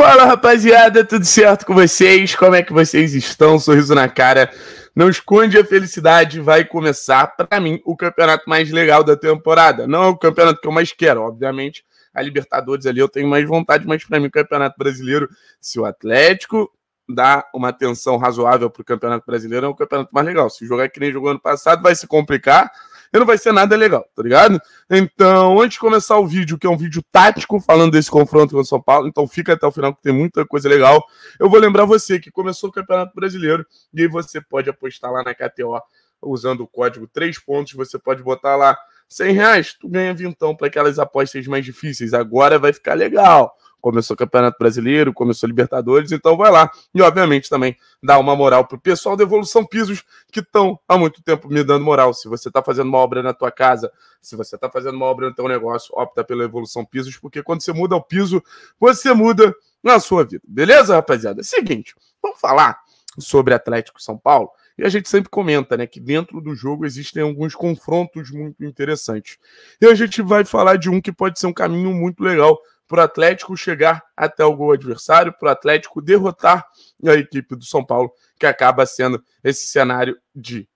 Fala rapaziada, tudo certo com vocês? Como é que vocês estão? Sorriso na cara. Não esconde a felicidade, vai começar, para mim, o campeonato mais legal da temporada. Não é o campeonato que eu mais quero, obviamente. A Libertadores ali eu tenho mais vontade, mas para mim o Campeonato Brasileiro, se o Atlético dá uma atenção razoável para o Campeonato Brasileiro, é o campeonato mais legal. Se jogar que nem jogou ano passado, vai se complicar, e não vai ser nada legal, tá ligado? Então, antes de começar o vídeo, que é um vídeo tático falando desse confronto com o São Paulo, então fica até o final que tem muita coisa legal. Eu vou lembrar você que começou o Campeonato Brasileiro e aí você pode apostar lá na KTO usando o código 3 pontos, você pode botar lá 100 reais, tu ganha vintão para aquelas apostas mais difíceis. Agora vai ficar legal. Começou o Campeonato Brasileiro, começou Libertadores, então vai lá. E, obviamente, também dá uma moral pro pessoal da Evolução Pisos, que estão há muito tempo me dando moral. Se você está fazendo uma obra na tua casa, se você está fazendo uma obra no teu negócio, opta pela Evolução Pisos, porque quando você muda o piso, você muda na sua vida. Beleza, rapaziada? Seguinte, vamos falar sobre Atlético São Paulo. E a gente sempre comenta, né, que dentro do jogo existem alguns confrontos muito interessantes. E a gente vai falar de um que pode ser um caminho muito legal para o Atlético chegar até o gol adversário, para o Atlético derrotar a equipe do São Paulo, que acaba sendo esse cenário de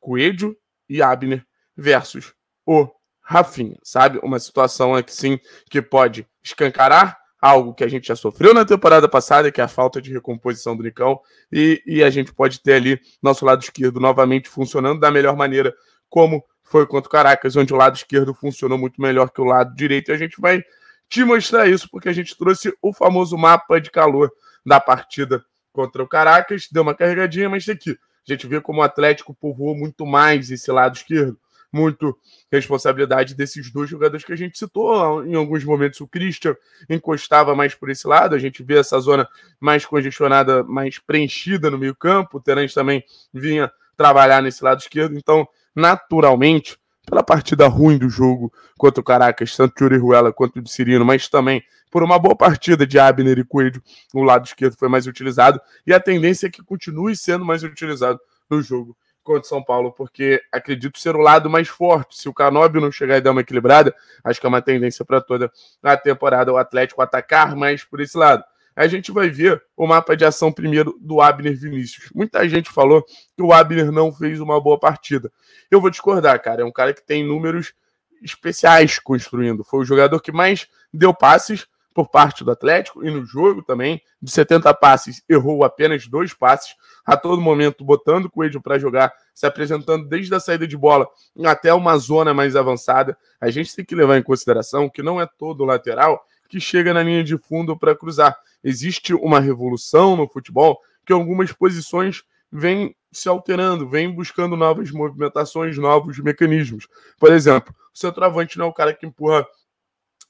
Coelho e Abner versus o Rafinha, sabe? Uma situação aqui sim que pode escancarar algo que a gente já sofreu na temporada passada, que é a falta de recomposição do Nicão, e, e a gente pode ter ali nosso lado esquerdo novamente funcionando da melhor maneira, como foi contra o Caracas, onde o lado esquerdo funcionou muito melhor que o lado direito, e a gente vai te mostrar isso, porque a gente trouxe o famoso mapa de calor da partida contra o Caracas, deu uma carregadinha, mas aqui. A gente vê como o Atlético povoou muito mais esse lado esquerdo, muito responsabilidade desses dois jogadores que a gente citou. Em alguns momentos o Christian encostava mais por esse lado, a gente vê essa zona mais congestionada, mais preenchida no meio-campo. O Terence também vinha trabalhar nesse lado esquerdo, então naturalmente pela partida ruim do jogo contra o Caracas, tanto de Ruela quanto de Cirino, mas também por uma boa partida de Abner e Coelho, o lado esquerdo foi mais utilizado, e a tendência é que continue sendo mais utilizado no jogo contra o São Paulo, porque acredito ser o lado mais forte. Se o Canóbio não chegar e dar uma equilibrada, acho que é uma tendência para toda a temporada o Atlético atacar mais por esse lado a gente vai ver o mapa de ação primeiro do Abner Vinícius. Muita gente falou que o Abner não fez uma boa partida. Eu vou discordar, cara. É um cara que tem números especiais construindo. Foi o jogador que mais deu passes por parte do Atlético e no jogo também. De 70 passes, errou apenas dois passes. A todo momento, botando o Coelho para jogar, se apresentando desde a saída de bola até uma zona mais avançada. A gente tem que levar em consideração que não é todo lateral que chega na linha de fundo para cruzar. Existe uma revolução no futebol que algumas posições vêm se alterando, vêm buscando novas movimentações, novos mecanismos. Por exemplo, o centroavante não é o cara que empurra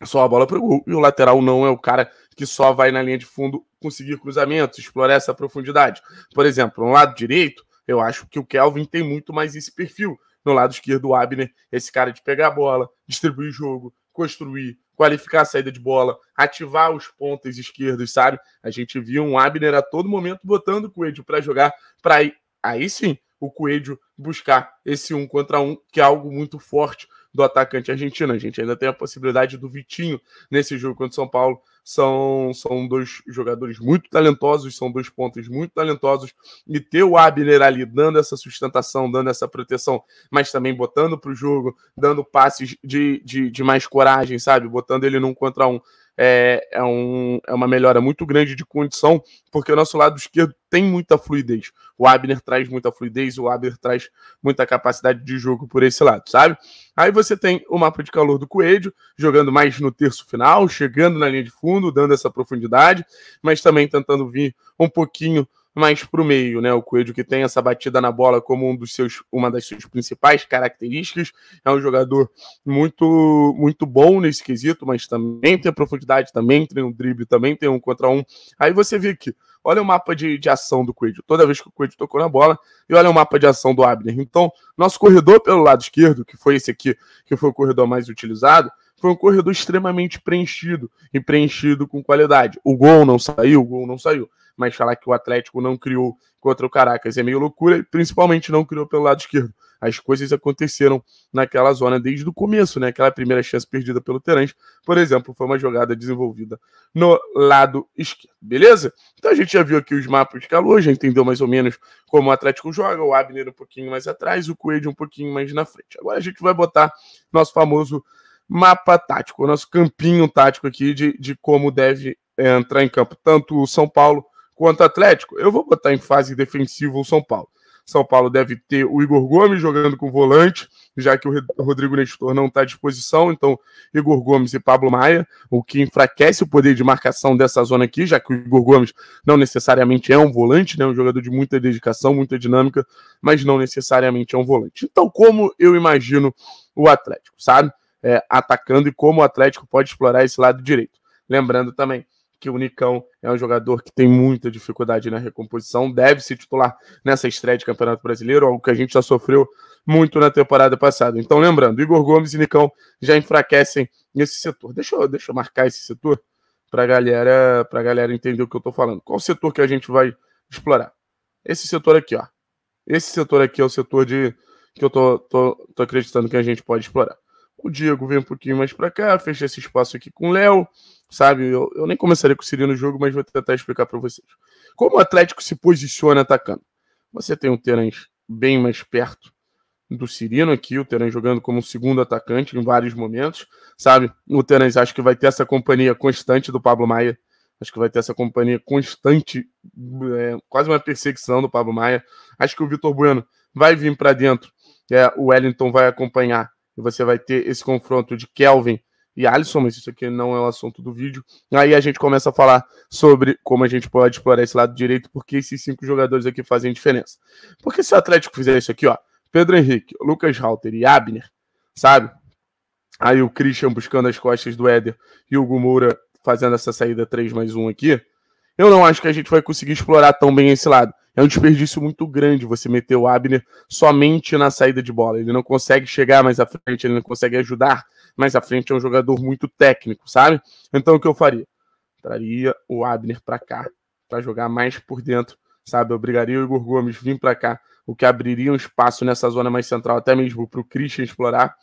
só a bola para o gol e o lateral não é o cara que só vai na linha de fundo conseguir cruzamentos, explorar essa profundidade. Por exemplo, no lado direito, eu acho que o Kelvin tem muito mais esse perfil. No lado esquerdo, o Abner, esse cara de pegar a bola, distribuir jogo, construir, qualificar a saída de bola, ativar os pontos esquerdos, sabe? A gente viu um Abner a todo momento botando o Coelho para jogar, para aí, aí sim o Coelho buscar esse um contra um, que é algo muito forte do atacante argentino. A gente ainda tem a possibilidade do Vitinho nesse jogo contra o São Paulo são, são dois jogadores muito talentosos, são dois pontos muito talentosos, e ter o Abner ali dando essa sustentação, dando essa proteção, mas também botando para o jogo, dando passes de, de, de mais coragem, sabe? Botando ele num contra um é, é, um, é, uma melhora muito grande de condição, porque o nosso lado esquerdo tem muita fluidez. O Abner traz muita fluidez, o Abner traz muita capacidade de jogo por esse lado, sabe? Aí você tem o mapa de calor do Coelho, jogando mais no terço final, chegando na linha de fundo, dando essa profundidade, mas também tentando vir um pouquinho mais para o meio, né? O Coelho que tem essa batida na bola como um dos seus, uma das suas principais características, é um jogador muito muito bom nesse quesito, mas também tem profundidade, também tem um drible, também tem um contra um. Aí você vê que olha o mapa de, de ação do Coelho, toda vez que o Coelho tocou na bola, e olha o mapa de ação do Abner. Então, nosso corredor pelo lado esquerdo, que foi esse aqui, que foi o corredor mais utilizado, foi um corredor extremamente preenchido e preenchido com qualidade. O gol não saiu, o gol não saiu mas falar que o Atlético não criou contra o Caracas é meio loucura, e principalmente não criou pelo lado esquerdo. As coisas aconteceram naquela zona desde o começo, né? Aquela primeira chance perdida pelo Terence, por exemplo, foi uma jogada desenvolvida no lado esquerdo, beleza? Então a gente já viu aqui os mapas de calor, já entendeu mais ou menos como o Atlético joga, o Abner um pouquinho mais atrás, o Coelho um pouquinho mais na frente. Agora a gente vai botar nosso famoso mapa tático, o nosso campinho tático aqui de, de como deve entrar em campo tanto o São Paulo contra o Atlético, eu vou botar em fase defensiva o São Paulo. São Paulo deve ter o Igor Gomes jogando com volante, já que o Rodrigo Nestor não está à disposição. Então, Igor Gomes e Pablo Maia, o que enfraquece o poder de marcação dessa zona aqui, já que o Igor Gomes não necessariamente é um volante, né? Um jogador de muita dedicação, muita dinâmica, mas não necessariamente é um volante. Então, como eu imagino o Atlético, sabe? É, atacando e como o Atlético pode explorar esse lado direito. Lembrando também que o Nicão é um jogador que tem muita dificuldade na recomposição, deve se titular nessa estreia de Campeonato Brasileiro, algo que a gente já sofreu muito na temporada passada. Então, lembrando, Igor Gomes e Nicão já enfraquecem nesse setor. Deixa eu, deixa eu marcar esse setor para galera, a galera entender o que eu estou falando. Qual setor que a gente vai explorar? Esse setor aqui, ó. Esse setor aqui é o setor de que eu tô, tô, tô acreditando que a gente pode explorar. O Diego vem um pouquinho mais para cá, fecha esse espaço aqui com o Léo sabe? Eu, eu nem começaria com o Siri no jogo, mas vou tentar explicar para vocês. Como o Atlético se posiciona atacando? Você tem o Terence bem mais perto do Cirino aqui, o Terence jogando como segundo atacante em vários momentos, sabe? O Terence acho que vai ter essa companhia constante do Pablo Maia, acho que vai ter essa companhia constante, é, quase uma perseguição do Pablo Maia. Acho que o Vitor Bueno vai vir para dentro, é, o Wellington vai acompanhar, e você vai ter esse confronto de Kelvin e Alisson, mas isso aqui não é o assunto do vídeo. Aí a gente começa a falar sobre como a gente pode explorar esse lado direito, porque esses cinco jogadores aqui fazem diferença. Porque se o Atlético fizer isso aqui, ó, Pedro Henrique, Lucas Halter e Abner, sabe? Aí o Christian buscando as costas do Éder e o Gumura fazendo essa saída 3 mais 1 aqui. Eu não acho que a gente vai conseguir explorar tão bem esse lado. É um desperdício muito grande você meter o Abner somente na saída de bola. Ele não consegue chegar mais à frente, ele não consegue ajudar mais à frente é um jogador muito técnico, sabe? Então o que eu faria? Traria o Abner para cá, para jogar mais por dentro, sabe? Obrigaria o Igor Gomes vir para cá, o que abriria um espaço nessa zona mais central, até mesmo para o Christian explorar.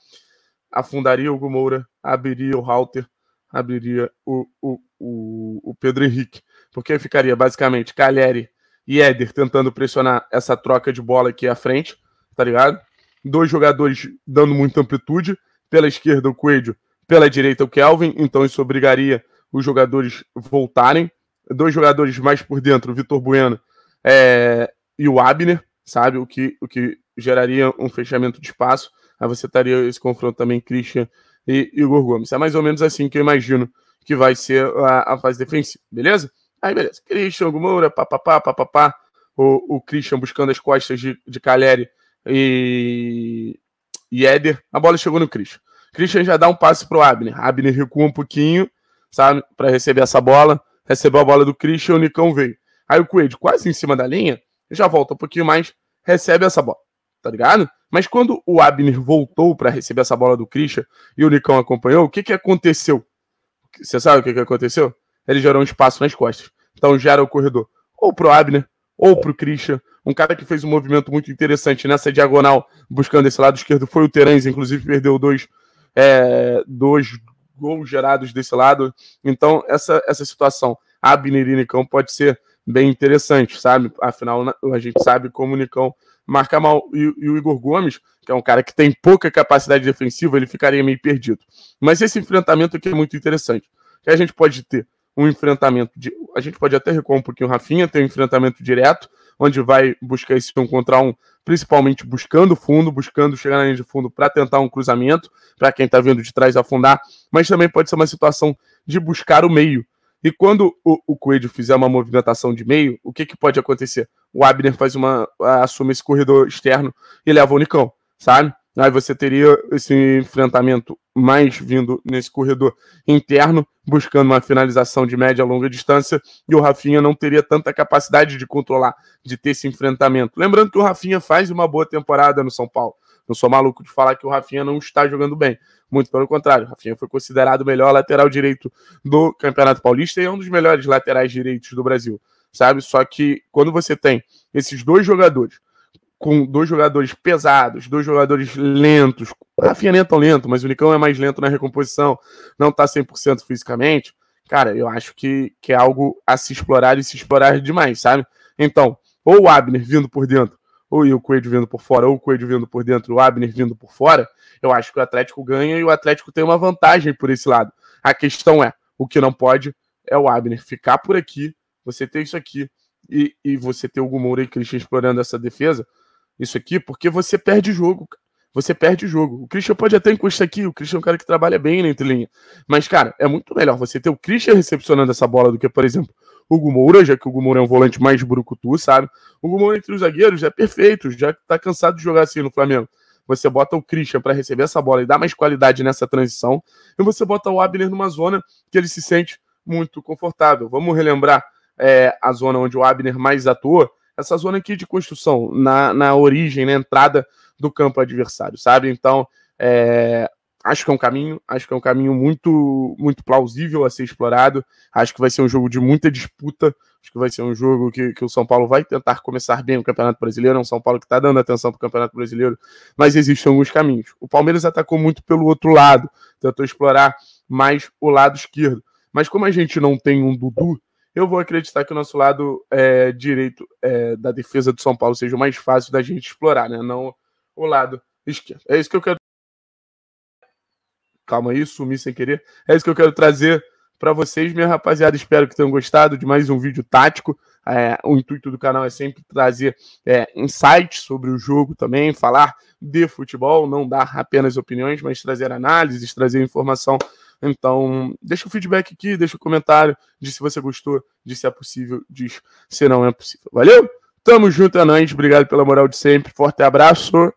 Afundaria o Gomoura, abriria o Halter, abriria o, o, o, o Pedro Henrique, porque ficaria basicamente Calheri e Éder tentando pressionar essa troca de bola aqui à frente, tá ligado? Dois jogadores dando muita amplitude, pela esquerda o Coelho, pela direita o Kelvin, então isso obrigaria os jogadores voltarem. Dois jogadores mais por dentro, o Vitor Bueno é, e o Abner, sabe? O que, o que geraria um fechamento de espaço. Aí você estaria esse confronto também, Christian e Igor Gomes. É mais ou menos assim que eu imagino que vai ser a, a fase defensiva, beleza? Aí beleza, Christian, Moura, papapá, papapá, o, o Christian buscando as costas de, de Caleri e, e Éder. A bola chegou no Christian. Christian já dá um passe pro Abner. Abner recua um pouquinho, sabe, para receber essa bola. Recebeu a bola do Christian, o Nicão veio. Aí o Coelho, quase em cima da linha, já volta um pouquinho mais, recebe essa bola, tá ligado? Mas quando o Abner voltou para receber essa bola do Christian e o Nicão acompanhou, o que que aconteceu? Você sabe o que que aconteceu? Ele gerou um espaço nas costas. Então gera o corredor ou pro Abner, ou pro Christian, um cara que fez um movimento muito interessante nessa diagonal, buscando esse lado esquerdo, foi o Terence, inclusive perdeu dois, é, dois gols gerados desse lado. Então, essa, essa situação, Abner e Nicão, pode ser bem interessante, sabe? Afinal, a gente sabe como o Nicão marca mal. E, e, o Igor Gomes, que é um cara que tem pouca capacidade defensiva, ele ficaria meio perdido. Mas esse enfrentamento aqui é muito interessante. Que a gente pode ter um enfrentamento de. A gente pode até recuar um pouquinho o Rafinha, ter um enfrentamento direto, onde vai buscar esse um contra um, principalmente buscando fundo, buscando chegar na linha de fundo para tentar um cruzamento, para quem está vindo de trás afundar, mas também pode ser uma situação de buscar o meio. E quando o, o Coelho fizer uma movimentação de meio, o que, que pode acontecer? O Abner faz uma assume esse corredor externo e leva o Nicão, sabe? Aí você teria esse enfrentamento mais vindo nesse corredor interno, buscando uma finalização de média a longa distância, e o Rafinha não teria tanta capacidade de controlar, de ter esse enfrentamento. Lembrando que o Rafinha faz uma boa temporada no São Paulo. Não sou maluco de falar que o Rafinha não está jogando bem. Muito pelo contrário, o Rafinha foi considerado o melhor lateral direito do Campeonato Paulista e é um dos melhores laterais direitos do Brasil, sabe? Só que quando você tem esses dois jogadores com dois jogadores pesados, dois jogadores lentos. A Rafinha nem é tão lento, mas o Nicão é mais lento na recomposição, não tá 100% fisicamente. Cara, eu acho que, que é algo a se explorar e se explorar demais, sabe? Então, ou o Abner vindo por dentro, ou o Coelho vindo por fora, ou o Coelho vindo por dentro, o Abner vindo por fora, eu acho que o Atlético ganha e o Atlético tem uma vantagem por esse lado. A questão é, o que não pode é o Abner ficar por aqui, você ter isso aqui, e, e você ter o Gumoura e Christian explorando essa defesa, isso aqui, porque você perde jogo, você perde jogo. O Christian pode até encostar aqui, o Christian é um cara que trabalha bem na entrelinha. Mas, cara, é muito melhor você ter o Christian recepcionando essa bola do que, por exemplo, o Gumoura, já que o Gumoura é um volante mais brucutu, sabe? O Gumoura entre os zagueiros é perfeito, já tá cansado de jogar assim no Flamengo. Você bota o Christian para receber essa bola e dar mais qualidade nessa transição, e você bota o Abner numa zona que ele se sente muito confortável. Vamos relembrar é, a zona onde o Abner mais atua, essa zona aqui de construção na, na origem, na entrada do campo adversário, sabe? Então, é, acho que é um caminho, acho que é um caminho muito, muito plausível a ser explorado. Acho que vai ser um jogo de muita disputa. Acho que vai ser um jogo que, que o São Paulo vai tentar começar bem o Campeonato Brasileiro. É um São Paulo que está dando atenção para o Campeonato Brasileiro, mas existem alguns caminhos. O Palmeiras atacou muito pelo outro lado, tentou explorar mais o lado esquerdo. Mas como a gente não tem um Dudu, eu vou acreditar que o nosso lado é, direito é, da defesa do São Paulo seja o mais fácil da gente explorar, né? Não o lado esquerdo. É isso que eu quero. Calma aí, sumi sem querer. É isso que eu quero trazer para vocês, minha rapaziada. Espero que tenham gostado de mais um vídeo tático. É, o intuito do canal é sempre trazer é, insights sobre o jogo também, falar de futebol, não dar apenas opiniões, mas trazer análises, trazer informação então, deixa o feedback aqui, deixa o comentário, de se você gostou, de se é possível, de se não é possível. Valeu? Tamo junto, é nóis. Obrigado pela moral de sempre. Forte abraço.